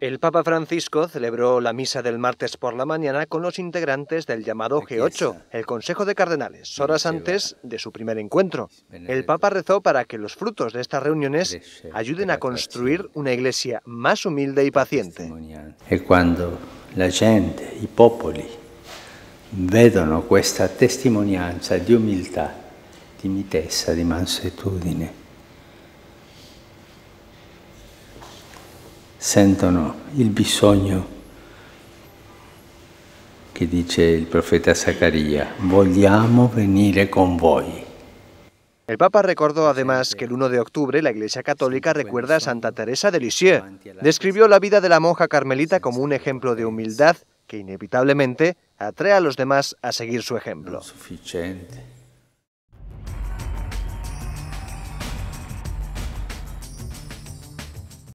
El Papa Francisco celebró la misa del martes por la mañana con los integrantes del llamado G8, el Consejo de Cardenales, horas antes de su primer encuentro. El Papa rezó para que los frutos de estas reuniones ayuden a construir una iglesia más humilde y paciente. Y cuando la gente, i popoli, vedono questa testimonianza de humildad, di mitezza, di mansuetudine, sentono il bisogno che dice il profeta Zaccaria, vogliamo venire con voi. El Papa recordó además que el 1 de octubre la Iglesia Católica recuerda a Santa Teresa de Lisieux. Describió la vida de la monja carmelita como un ejemplo de humildad que inevitablemente atrae a los demás a seguir su ejemplo.